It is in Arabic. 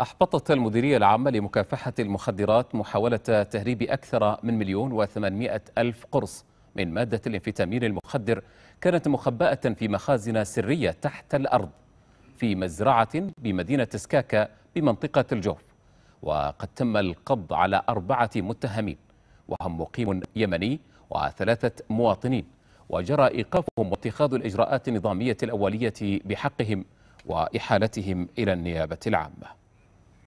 أحبطت المديرية العامة لمكافحة المخدرات محاولة تهريب أكثر من مليون وثمانمائة ألف قرص من مادة الانفيتامين المخدر كانت مخبأة في مخازن سرية تحت الأرض في مزرعة بمدينة سكاكا بمنطقة الجوف وقد تم القبض على أربعة متهمين وهم مقيم يمني وثلاثة مواطنين وجرى إيقافهم واتخاذ الإجراءات النظامية الأولية بحقهم وإحالتهم إلى النيابة العامة